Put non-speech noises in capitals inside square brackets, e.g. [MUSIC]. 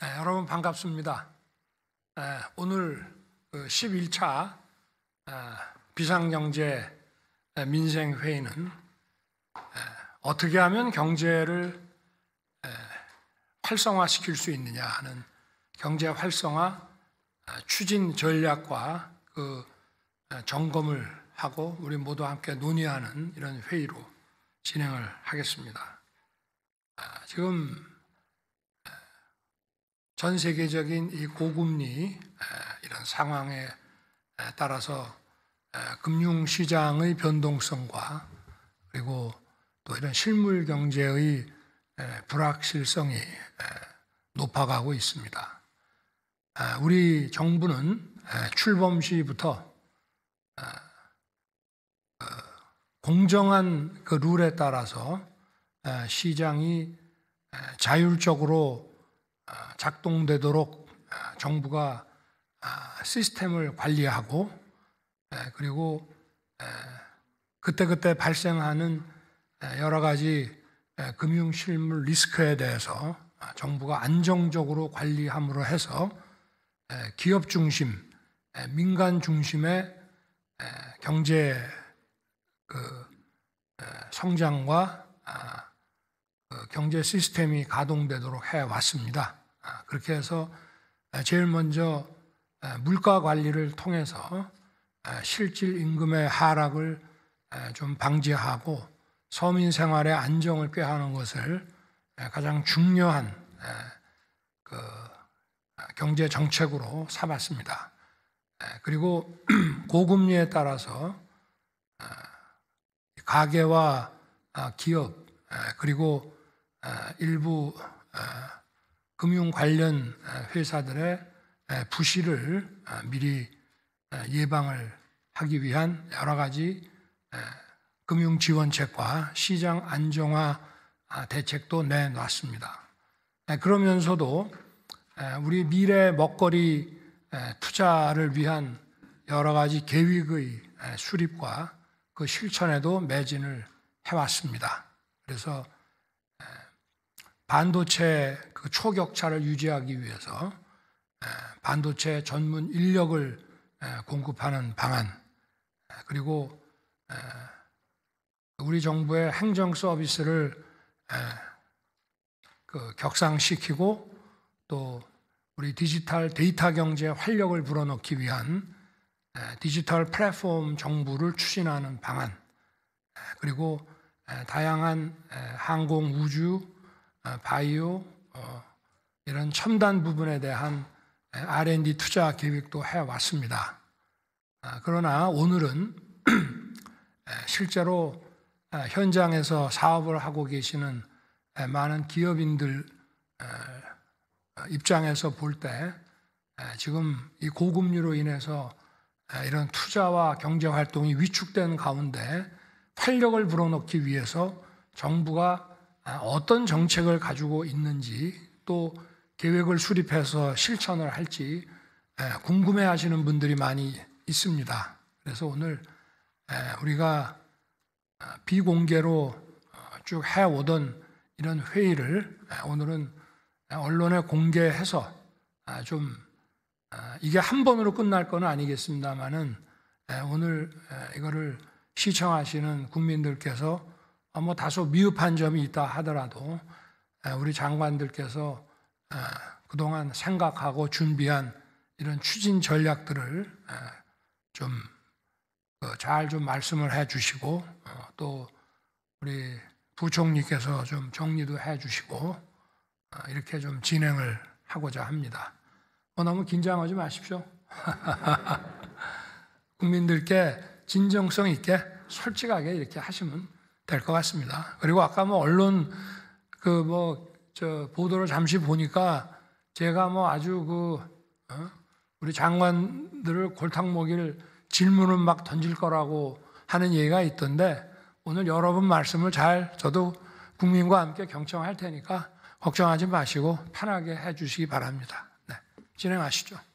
네, 여러분 반갑습니다. 네, 오늘 그 11차 비상경제 민생회의는 네, 어떻게 하면 경제를 네, 활성화시킬 수 있느냐 하는 경제 활성화 추진 전략과 그 점검을 하고 우리 모두 함께 논의하는 이런 회의로 진행을 하겠습니다. 아, 지금 전 세계적인 이 고금리 이런 상황에 따라서 금융시장의 변동성과 그리고 또 이런 실물 경제의 불확실성이 높아가고 있습니다. 우리 정부는 출범 시부터 어, 공정한 그 룰에 따라서 시장이 자율적으로 아, 작동되도록 아, 정부가 아, 시스템을 관리하고 예, 그리고 예, 그때그때 발생하는 예, 여러 가지 금융 실물 리스크에 대해서 정부가 안정적으로 관리함으로 해서 기업 중심, 민간 중심의 경제 그, 성장과 경제 시스템이 가동되도록 해 왔습니다. 아, 그렇게 해서 아, 제일 먼저 아, 물가 관리를 통해서 실질 임금의 하락을 좀 방지하고 서민 생활의 안정을 꾀하는 것을 가장 중요한 그 경제 정책으로 삼았습니다. 그리고 [CLEARS THROAT] 고금리에 따라서 가계와 기업 그리고 아, 일부 아, 금융 관련 아, 회사들의 부실을 미리 예방을 하기 위한 여러 가지 금융 지원책과 시장 안정화 대책도 내놨습니다. 네, 그러면서도 우리 미래 먹거리 투자를 위한 여러 가지 계획의 수립과 그 실천에도 매진을 해왔습니다. 그래서 반도체 그 초격차를 유지하기 위해서 예, 반도체 전문 인력을 예, 공급하는 방안 예, 그리고 우리 정부의 행정 서비스를 그 격상시키고 또 우리 디지털 데이터 경제에 활력을 불어넣기 위한 디지털 플랫폼 정부를 추진하는 방안 그리고 다양한 항공 우주 아, 바이오 어, 이런 첨단 부분에 대한 R&D 투자 계획도 해왔습니다. 아, 그러나 오늘은 [CLEARS THROAT] 실제로 현장에서 사업을 하고 계시는 많은 기업인들 어, 입장에서 볼 때 지금 이 고금리로 인해서 이런 투자와 경제 활동이 위축된 가운데 활력을 불어넣기 위해서 정부가 아, 어떤 정책을 가지고 있는지 또 계획을 수립해서 실천을 할지 궁금해 하시는 분들이 많이 있습니다. 그래서 오늘 우리가 어, 비공개로 어, 쭉 해오던 이런 회의를 오늘은 언론에 공개해서 아, 좀 어, 이게 한 번으로 끝날 건 아니겠습니다만은 오늘 이거를 시청하시는 국민들께서 아, 뭐 다소 미흡한 점이 있다 하더라도 우리 장관들께서 그동안 생각하고 준비한 이런 추진 전략들을 좀 그 잘좀 좀 말씀을 해 주시고 어, 또 우리 부총리께서 좀 정리도 해 주시고 어, 이렇게 좀 진행을 하고자 합니다. 뭐 너무 긴장하지 마십시오. [LAUGHS] 국민들께 진정성 있게 솔직하게 이렇게 하시면 될것 같습니다. 그리고 아까 뭐 언론 그 뭐 저 보도를 잠시 보니까 제가 뭐 아주 그 어? 우리 장관들을 골탕 먹일 질문을 막 던질 거라고 하는 얘기가 있던데 오늘 여러분 말씀을 잘 저도 국민과 함께 경청할 테니까 걱정하지 마시고 편하게 해주시기 바랍니다. 네, 진행하시죠.